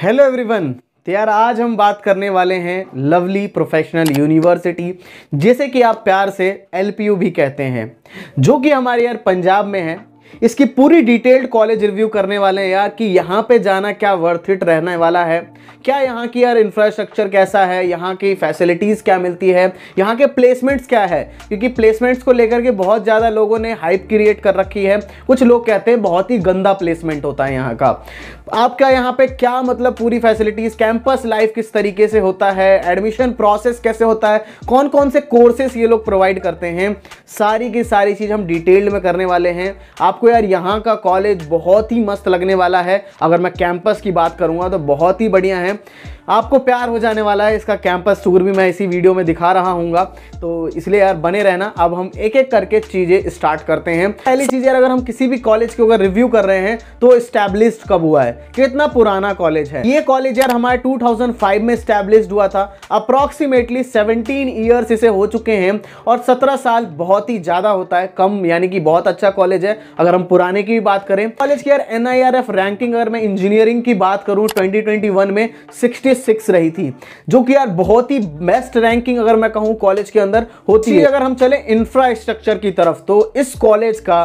Hello everyone तो यार आज हम बात करने वाले हैं लवली प्रोफेशनल यूनिवर्सिटी जिसे कि आप प्यार से एल भी कहते हैं जो कि हमारे यार पंजाब में है इसकी पूरी डिटेल्ड कॉलेज रिव्यू करने वाले हैं यार कि यहाँ पे जाना क्या वर्थ इट रहने वाला है क्या यहाँ की यार इंफ्रास्ट्रक्चर कैसा है यहाँ की फैसिलिटीज़ क्या मिलती है यहाँ के प्लेसमेंट्स क्या है क्योंकि प्लेसमेंट्स को लेकर के बहुत ज़्यादा लोगों ने हाइप क्रिएट कर रखी है कुछ लोग कहते हैं बहुत ही गंदा प्लेसमेंट होता है यहाँ का आपका यहाँ पे क्या मतलब पूरी फैसिलिटीज़ कैंपस लाइफ किस तरीके से होता है एडमिशन प्रोसेस कैसे होता है कौन कौन से कोर्सेस ये लोग प्रोवाइड करते हैं सारी की सारी चीज़ हम डिटेल्ड में करने वाले हैं आपको आपको यार यहाँ का कॉलेज बहुत ही मस्त लगने वाला है अगर मैं कैंपस की बात करूँगा तो बहुत ही बढ़िया है आपको प्यार हो जाने वाला है इसका कैंपस टूर भी मैं इसी वीडियो में दिखा रहा हूँ तो इसलिए यार बने रहना अब हम एक एक करके चीज़ें स्टार्ट करते हैं पहली चीज़ यार अगर हम किसी भी कॉलेज के अगर रिव्यू कर रहे हैं तो इस्टेब्लिश कब हुआ है कितना पुराना कॉलेज है ये कॉलेज यार हमारे 2005 में इस्टेब्लिश हुआ था अप्रॉक्सीमेटली 17 ईयर्स इसे हो चुके हैं और 17 साल बहुत ही ज़्यादा होता है कम यानी कि बहुत अच्छा कॉलेज है अगर हम पुराने की भी बात करें कॉलेज की यार एन रैंकिंग अगर मैं इंजीनियरिंग की बात करूं 2021 में 66 रही थी जो कि यार बहुत ही बेस्ट रैंकिंग अगर मैं कहूं कॉलेज के अंदर होती है अगर हम चले इंफ्रास्ट्रक्चर की तरफ तो इस कॉलेज का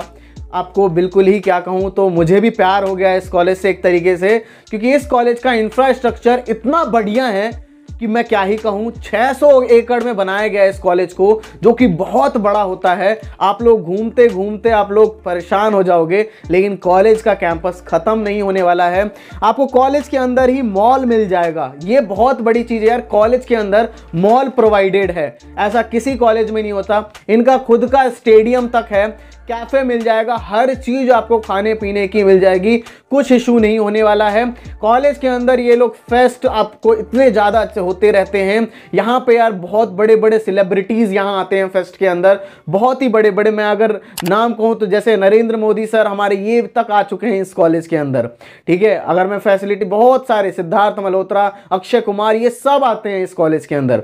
आपको बिल्कुल ही क्या कहूँ तो मुझे भी प्यार हो गया इस कॉलेज से एक तरीके से क्योंकि इस कॉलेज का इंफ्रास्ट्रक्चर इतना बढ़िया है कि मैं क्या ही कहूँ 600 एकड़ में बनाया गया इस कॉलेज को जो कि बहुत बड़ा होता है आप लोग घूमते घूमते आप लोग परेशान हो जाओगे लेकिन कॉलेज का कैंपस ख़त्म नहीं होने वाला है आपको कॉलेज के अंदर ही मॉल मिल जाएगा ये बहुत बड़ी चीज़ है यार कॉलेज के अंदर मॉल प्रोवाइडेड है ऐसा किसी कॉलेज में नहीं होता इनका खुद का स्टेडियम तक है कैफ़े मिल जाएगा हर चीज़ आपको खाने पीने की मिल जाएगी कुछ इशू नहीं होने वाला है कॉलेज के अंदर ये लोग फेस्ट आपको इतने ज़्यादा अच्छे होते रहते हैं यहाँ पे यार बहुत बड़े बड़े सेलिब्रिटीज़ यहाँ आते हैं फेस्ट के अंदर बहुत ही बड़े बड़े मैं अगर नाम कहूँ तो जैसे नरेंद्र मोदी सर हमारे ये तक आ चुके हैं इस कॉलेज के अंदर ठीक है अगर मैं फैसिलिटी बहुत सारे सिद्धार्थ मल्होत्रा अक्षय कुमार ये सब आते हैं इस कॉलेज के अंदर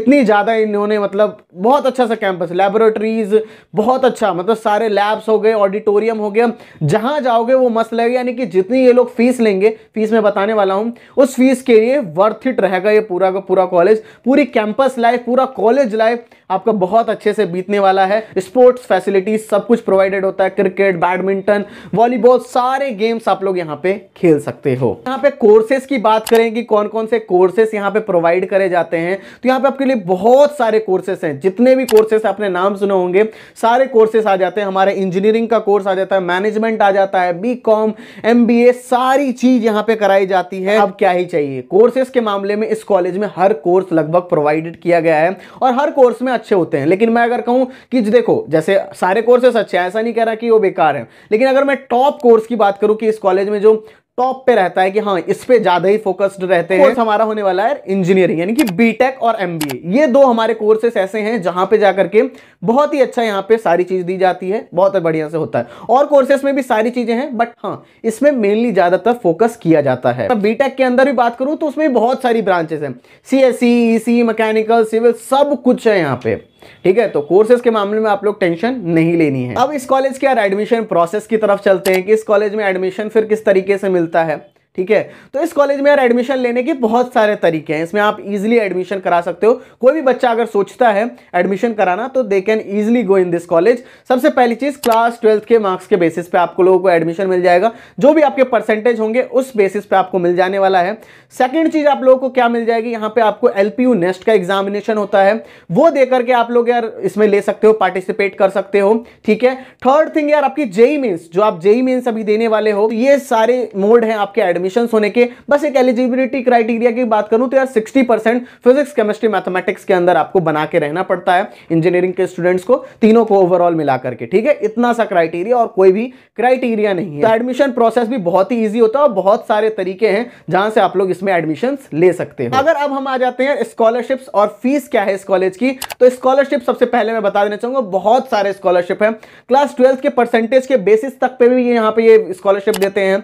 इतनी ज़्यादा इन्होंने मतलब बहुत अच्छा सा कैंपस लेबोरेटरीज बहुत अच्छा मतलब सारे सारे लैब्स हो गए ऑडिटोरियम हो गया जहां जाओगे वो मस्त लगेगा यानी कि जितनी ये लोग फीस लेंगे फीस मैं बताने वाला हूं उस फीस के लिए वर्थ इट रहेगा ये पूरा का पूरा कॉलेज पूरी कैंपस लाइफ पूरा कॉलेज लाइफ आपका बहुत अच्छे से बीतने वाला है स्पोर्ट्स फैसिलिटीज सब कुछ प्रोवाइडेड होता है क्रिकेट बैडमिंटन वॉलीबॉल सारे गेम्स आप लोग यहाँ पे खेल सकते हो यहाँ पे कोर्सेज की बात करें कि कौन कौन से कोर्सेस यहाँ पे प्रोवाइड करे जाते हैं तो यहाँ पे आपके लिए बहुत सारे कोर्सेस हैं जितने भी कोर्सेस आपने नाम सुने होंगे सारे कोर्सेस आ जाते हैं हमारे इंजीनियरिंग का कोर्स आ जाता है मैनेजमेंट आ जाता है बी कॉम सारी चीज यहाँ पे कराई जाती है अब क्या ही चाहिए कोर्सेज के मामले में इस कॉलेज में हर कोर्स लगभग प्रोवाइडेड किया गया है और हर कोर्स में अच्छे होते हैं लेकिन मैं अगर कहूँ कि देखो जैसे सारे कोर्सेस अच्छे हैं ऐसा नहीं कह रहा कि वो बेकार हैं लेकिन अगर मैं टॉप कोर्स की बात करूँ कि इस कॉलेज में जो टॉप पे रहता है कि हाँ इस पे ज्यादा ही फोकस्ड रहते हैं हमारा होने वाला है इंजीनियरिंग यानी कि बीटेक और एमबीए ये दो हमारे कोर्सेस ऐसे हैं जहां पे जाकर के बहुत ही अच्छा यहाँ पे सारी चीज दी जाती है बहुत बढ़िया से होता है और कोर्सेस में भी सारी चीजें हैं बट हाँ इसमें मेनली ज्यादातर फोकस किया जाता है बीटेक के अंदर भी बात करूं तो उसमें बहुत सारी ब्रांचेस है C S C mechanical civil सब कुछ है यहाँ पे ठीक है तो कोर्सेज के मामले में आप लोग टेंशन नहीं लेनी है अब इस कॉलेज के यार एडमिशन प्रोसेस की तरफ चलते हैं कि इस कॉलेज में एडमिशन फिर किस तरीके से मिलता है ठीक है तो इस कॉलेज में यार एडमिशन लेने के बहुत सारे तरीके हैं इसमें आप इजीली एडमिशन करा सकते हो कोई भी बच्चा अगर सोचता है एडमिशन कराना तो they can easily go in this college सबसे पहली चीज़ क्लास ट्वेल्थ के मार्क्स के बेसिस पे आपको लोगों को एडमिशन मिल जाएगा जो भी आपके परसेंटेज होंगे उस बेसिस पे आपको मिल जाने वाला है सेकेंड चीज़ आप लोगों को क्या मिल जाएगी यहाँ पे आपको एल नेस्ट का एग्जामिनेशन होता है वो दे करके आप लोग यार इसमें ले सकते हो पार्टिसिपेट कर सकते हो ठीक है थर्ड थिंग यार आपकी जेई मीन्स e जो आप जेई मीन्स e अभी देने वाले हो ये सारे मोड है आपके एडमिशन एडमिशन होने के बस एक एलिजिबिलिटी क्राइटेरिया की बात करूं तो यार सिक्सटी फिजिक्स केमिस्ट्री मैथमेटिक्स के अंदर आपको बना के रहना पड़ता है इंजीनियरिंग के स्टूडेंट्स को तीनों को ओवरऑल मिला करके ठीक है इतना सा क्राइटेरिया और कोई भी क्राइटेरिया नहीं है तो एडमिशन प्रोसेस भी बहुत ही ईजी होता है और बहुत सारे तरीके हैं जहां से आप लोग इसमें एडमिशन ले सकते हैं अगर अब हम आ जाते हैं स्कॉलरशिप और फीस क्या है इस कॉलेज की तो स्कॉलरशिप सबसे पहले मैं बता देना चाहूंगा बहुत सारे स्कॉलरशिप है क्लास ट्वेल्थ के परसेंटेज के बेसिस तक पे भी यहाँ पे स्कॉलरशिप देते हैं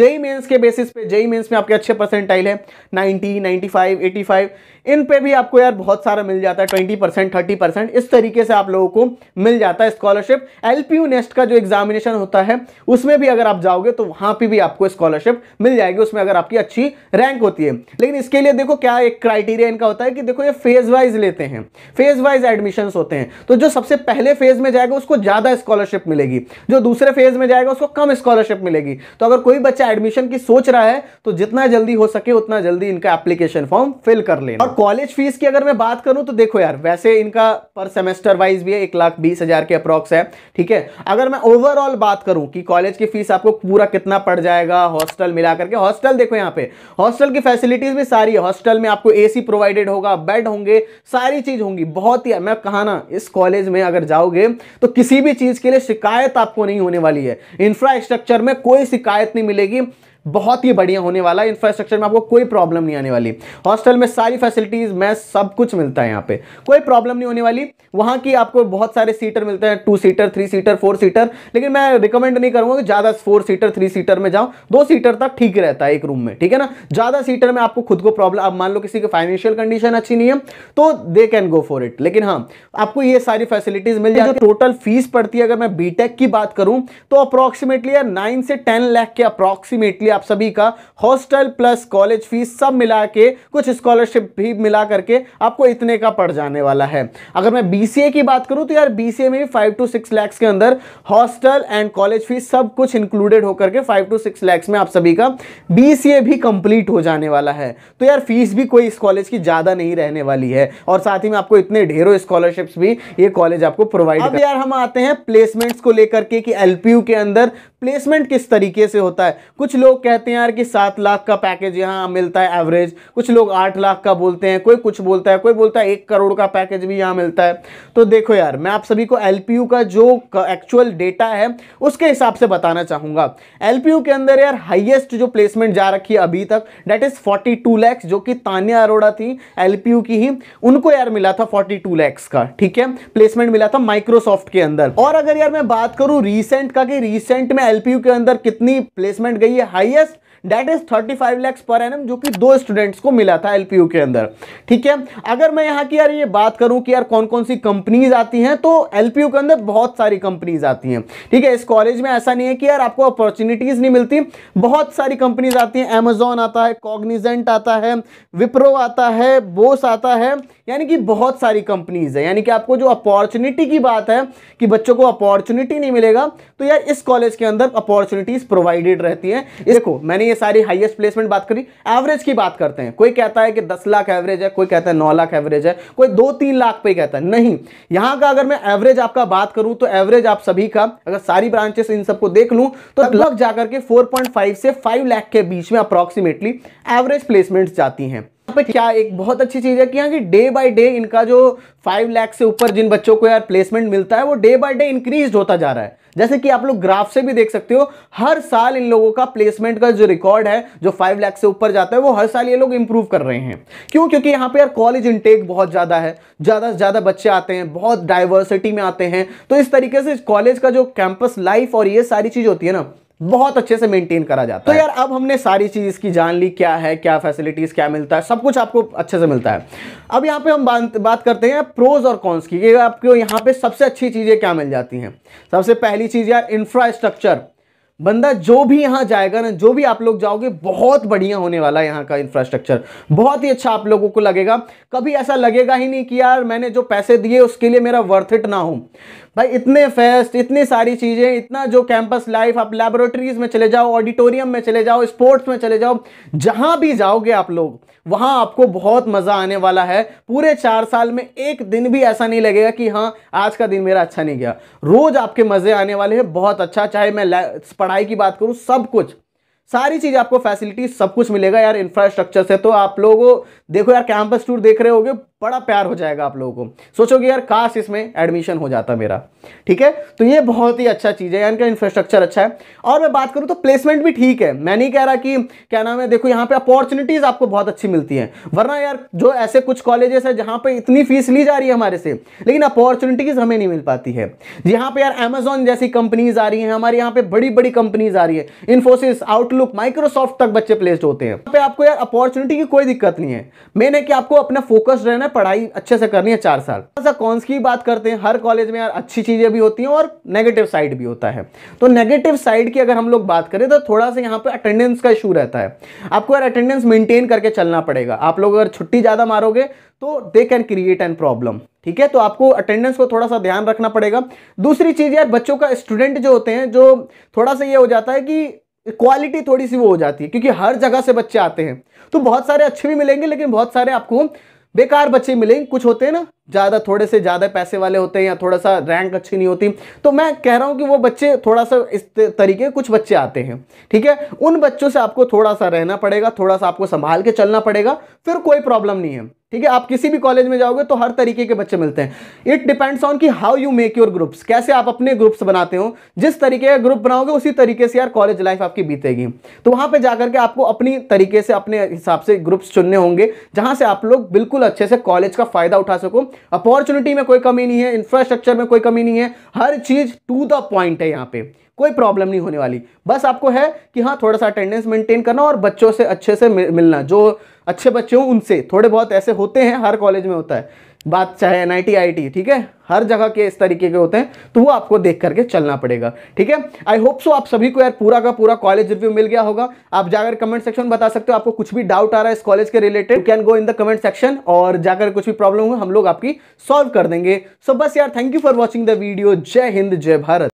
जेई मेन्स के बेसिस बेसिस पे जेई मेंस e e में आपके अच्छे परसेंटाइल है 90, 95, 85 इन पे भी आपको यार बहुत सारा मिल जाता है 20 परसेंट थर्टी परसेंट इस तरीके से आप लोगों को मिल जाता है स्कॉलरशिप एल पी नेस्ट का जो एग्जामिनेशन होता है उसमें भी अगर आप जाओगे तो वहाँ पर भी आपको स्कॉलरशिप मिल जाएगी उसमें अगर आपकी अच्छी रैंक होती है लेकिन इसके लिए देखो क्या एक क्राइटेरिया इनका होता है कि देखो ये फेज वाइज लेते हैं फेज वाइज एडमिशन होते हैं तो जो सबसे पहले फेज में जाएगा उसको ज़्यादा स्कॉलरशिप मिलेगी जो दूसरे फेज में जाएगा उसको कम स्कॉलरशिप मिलेगी तो अगर कोई बच्चा एडमिशन की सोच रहा है तो जितना जल्दी हो सके उतना जल्दी इनका एप्लीकेशन फॉर्म फिल कर लेना और कॉलेज फीस की अगर मैं बात करूं तो देखो यार वैसे इनका पर सेमेस्टर वाइज भी है एक लाख बीस हजार के अप्रॉक्स है ठीक है अगर मैं ओवरऑल बात करूं कि कॉलेज की फीस आपको पूरा कितना पड़ जाएगा हॉस्टल मिला करके हॉस्टल देखो यहाँ पे हॉस्टल की फैसिलिटीज भी सारी है हॉस्टल में आपको ए प्रोवाइडेड होगा बेड होंगे सारी चीज होंगी बहुत ही मैं कहा ना इस कॉलेज में अगर जाओगे तो किसी भी चीज के लिए शिकायत आपको नहीं होने वाली है इंफ्रास्ट्रक्चर में कोई शिकायत नहीं मिलेगी बहुत ही बढ़िया होने वाला है इंफ्रास्ट्रक्चर में आपको कोई प्रॉब्लम नहीं आने वाली हॉस्टल में सारी फैसिलिटीज़ मैं सब कुछ मिलता है यहाँ पे कोई प्रॉब्लम नहीं होने वाली वहाँ की आपको बहुत सारे सीटर मिलते हैं two seater three seater four seater लेकिन मैं रिकमेंड नहीं करूँगा कि ज़्यादा फोर सीटर थ्री सीटर में जाओ दो सीटर तक ठीक रहता है एक रूम में ठीक है ना ज़्यादा सीटर में आपको खुद को प्रॉब्लम आप मान लो किसी की फाइनेंशियल कंडीशन अच्छी नहीं है तो they can go for it लेकिन हाँ आपको ये सारी फैसिलिटीज़ मिल जाए टोटल फीस पड़ती है अगर मैं बीटेक की बात करूँ तो अप्रॉक्सीमेटली नाइन से टेन लैख के अप्रॉक्सीमेटली लिए आप सभी का हॉस्टल प्लस कॉलेज फीस सब मिला के कुछ स्कॉलरशिप भी मिला करके आपको इतने का पड़ जाने वाला है अगर मैं बी की बात करूँ तो यार बी में भी फाइव टू सिक्स लैक्स के अंदर हॉस्टल एंड कॉलेज फीस सब कुछ इंक्लूडेड होकर के फाइव टू सिक्स लैक्स में आप सभी का बी भी कंप्लीट हो जाने वाला है तो यार फीस भी कोई इस कॉलेज की ज़्यादा नहीं रहने वाली है और साथ ही में आपको इतने ढेरों स्कॉलरशिप्स भी ये कॉलेज आपको प्रोवाइड अब यार हम आते हैं प्लेसमेंट्स को लेकर के कि एल के अंदर प्लेसमेंट किस तरीके से होता है कुछ लोग कहते हैं यार कि सात लाख का पैकेज यहाँ मिलता है एवरेज कुछ लोग आठ लाख का बोलते हैं कोई कुछ बोलता है कोई बोलता है एक करोड़ का पैकेज भी यहाँ मिलता है तो देखो यार मैं आप सभी को एल का जो एक्चुअल डेटा है उसके हिसाब से बताना चाहूँगा एल के अंदर यार हाइएस्ट जो प्लेसमेंट जा रखी है अभी तक डेट इज़ फोर्टी टू जो कि तानिया अरोड़ा थी एल की ही उनको यार मिला था फोर्टी टू का ठीक है प्लेसमेंट मिला था माइक्रोसॉफ्ट के अंदर और अगर यार मैं बात करूँ रिसेंट का कि रिसेंट में एल के अंदर कितनी प्लेसमेंट गई है high Yes. That is 35 lakhs per एन जो कि दो स्टूडेंट्स को मिला था एलपीयू के अंदर ठीक है अगर मैं यहाँ की यार ये बात करूँ कि यार कौन कौन सी कंपनीज आती हैं तो एलपीयू के अंदर बहुत सारी कंपनीज आती हैं ठीक है इस कॉलेज में ऐसा नहीं है कि यार आपको अपॉर्चुनिटीज नहीं मिलती बहुत सारी कंपनीज आती हैं अमेजोन आता है कॉग्निजेंट आता है विप्रो आता है बोस आता है यानी कि बहुत सारी कंपनीज है यानी कि आपको जो अपॉर्चुनिटी की बात है कि बच्चों को अपॉर्चुनिटी नहीं मिलेगा तो यार इस कॉलेज के अंदर अपॉर्चुनिटीज प्रोवाइडेड रहती है देखो मैंने ये सारी हाईएस्ट प्लेसमेंट बात करी एवरेज की बात करते हैं कोई कहता है कि दस लाख एवरेज है कोई कहता है नौ लाख एवरेज है कोई दो तीन लाख पे कहता है नहीं यहां का अगर मैं एवरेज आपका बात करूं तो एवरेज आप सभी का अगर सारी ब्रांचेस इन सबको देख लूँ तो लग जाकर के फोर से फाइव लाख के बीच में अप्रोक्सीमेटली एवरेज प्लेसमेंट जाती हैं पे क्या एक बहुत अच्छी चीज़ है कि यहाँ की डे बाय डे इनका जो फाइव लाख से ऊपर जिन बच्चों को यार प्लेसमेंट मिलता है वो डे बाय डे इंक्रीज होता जा रहा है जैसे कि आप लोग ग्राफ से भी देख सकते हो हर साल इन लोगों का प्लेसमेंट का जो रिकॉर्ड है जो फाइव लाख से ऊपर जाता है वो हर साल ये लोग इंप्रूव कर रहे हैं क्यों क्योंकि यहाँ पे यार कॉलेज इनटेक बहुत ज़्यादा है ज़्यादा से ज़्यादा बच्चे आते हैं बहुत डाइवर्सिटी में आते हैं तो इस तरीके से कॉलेज का जो कैंपस लाइफ और ये सारी चीज़ होती है ना बहुत अच्छे से मेंटेन करा जाता तो है तो यार अब हमने सारी चीज़ की जान ली क्या है क्या फैसिलिटीज़ क्या मिलता है सब कुछ आपको अच्छे से मिलता है अब यहाँ पे हम बात बात करते हैं प्रोज और कॉन्स की कि आपको यहाँ पे सबसे अच्छी चीज़ें क्या मिल जाती हैं सबसे पहली चीज़ यार इंफ्रास्ट्रक्चर बंदा जो भी यहाँ जाएगा ना जो भी आप लोग जाओगे बहुत बढ़िया होने वाला है यहाँ का इंफ्रास्ट्रक्चर बहुत ही अच्छा आप लोगों को लगेगा कभी ऐसा लगेगा ही नहीं कि यार मैंने जो पैसे दिए उसके लिए मेरा वर्थ इट ना हो भाई इतने फेस्ट इतनी सारी चीज़ें इतना जो कैंपस लाइफ आप लेबोरेटरीज में चले जाओ ऑडिटोरियम में चले जाओ स्पोर्ट्स में चले जाओ जहां भी जाओगे आप लोग वहां आपको बहुत मज़ा आने वाला है पूरे चार साल में एक दिन भी ऐसा नहीं लगेगा कि हाँ आज का दिन मेरा अच्छा नहीं गया रोज़ आपके मज़े आने वाले हैं बहुत अच्छा चाहे मैं पढ़ाई की बात करूँ सब कुछ सारी चीज़ आपको फैसिलिटी सब कुछ मिलेगा यार इंफ्रास्ट्रक्चर से तो आप लोगों देखो यार कैंपस टूर देख रहे होगे बड़ा प्यार हो जाएगा आप लोगों को सोचोगे यार काश इसमें एडमिशन हो जाता मेरा ठीक है तो ये बहुत ही अच्छा चीज़ है इनका इंफ्रास्ट्रक्चर अच्छा है और मैं बात करूँ तो प्लेसमेंट भी ठीक है मैं नहीं कह रहा कि क्या नाम है देखो यहाँ पे अपॉर्चुनिटीज़ आपको बहुत अच्छी मिलती हैं वरना यार जो ऐसे कुछ कॉलेजेस है जहाँ पर इतनी फीस ली जा रही है हमारे से लेकिन अपॉर्चुनिटीज़ हमें नहीं मिल पाती है यहाँ पर यार अमेजोन जैसी कंपनीज आ रही हैं हमारे यहाँ पर बड़ी बड़ी कंपनीज आ रही है इन्फोसिस आउटलुक माइक्रोसॉफ्ट तक बच्चे प्लेस्ड होते हैं यहाँ पर आपको यार अपॉर्चुनिटी की कोई दिक्कत नहीं है मेन है कि आपको अपना फोकस रहना पढ़ाई अच्छे से करनी है चार साल ऐसा कॉन्स की बात करते हैं हर कॉलेज में यार अच्छी चीज़ें भी होती हैं और नेगेटिव साइड भी होता है तो नेगेटिव साइड की अगर हम लोग बात करें तो थोड़ा सा यहाँ पर अटेंडेंस का इशू रहता है आपको यार अटेंडेंस मेंटेन करके चलना पड़ेगा आप लोग अगर छुट्टी ज़्यादा मारोगे तो they can create an problem ठीक है तो आपको अटेंडेंस को थोड़ा सा ध्यान रखना पड़ेगा दूसरी चीज़ यार बच्चों का स्टूडेंट जो होते हैं जो थोड़ा सा ये हो जाता है कि क्वालिटी थोड़ी सी वो हो जाती है क्योंकि हर जगह से बच्चे आते हैं तो बहुत सारे अच्छे भी मिलेंगे लेकिन बहुत सारे आपको बेकार बच्चे मिलेंगे कुछ होते हैं ना ज़्यादा थोड़े से ज़्यादा पैसे वाले होते हैं या थोड़ा सा रैंक अच्छी नहीं होती तो मैं कह रहा हूँ कि वो बच्चे थोड़ा सा इस तरीके कुछ बच्चे आते हैं ठीक है उन बच्चों से आपको थोड़ा सा रहना पड़ेगा थोड़ा सा आपको संभाल के चलना पड़ेगा फिर कोई प्रॉब्लम नहीं है ठीक है आप किसी भी कॉलेज में जाओगे तो हर तरीके के बच्चे मिलते हैं इट डिपेंड्स ऑन कि how you make your groups कैसे आप अपने ग्रुप्स बनाते हो जिस तरीके का ग्रुप बनाओगे उसी तरीके से यार कॉलेज लाइफ आपकी बीतेगी तो वहां पे जाकर के आपको अपनी तरीके से अपने हिसाब से ग्रुप्स चुनने होंगे जहां से आप लोग बिल्कुल अच्छे से कॉलेज का फायदा उठा सको अपॉर्चुनिटी में कोई कमी नहीं है इंफ्रास्ट्रक्चर में कोई कमी नहीं है हर चीज टू द पॉइंट है यहाँ पे कोई प्रॉब्लम नहीं होने वाली बस आपको है कि हाँ थोड़ा सा अटेंडेंस मेंटेन करना और बच्चों से अच्छे से मिलना जो अच्छे बच्चे हों उनसे थोड़े बहुत ऐसे होते हैं हर कॉलेज में होता है बात चाहे एन आई ठीक है हर जगह के इस तरीके के होते हैं तो वो आपको देख करके चलना पड़ेगा ठीक है आई होप सो आप सभी को यार पूरा का पूरा कॉलेज रिव्यू मिल गया होगा आप जाकर कमेंट सेक्शन में बता सकते हो आपको कुछ भी डाउट आ रहा है इस कॉलेज के related can go in the comment section और जाकर कुछ भी प्रॉब्लम हो हम लोग आपकी सॉल्व कर देंगे सो so, बस यार thank you for watching the video जय हिंद जय भारत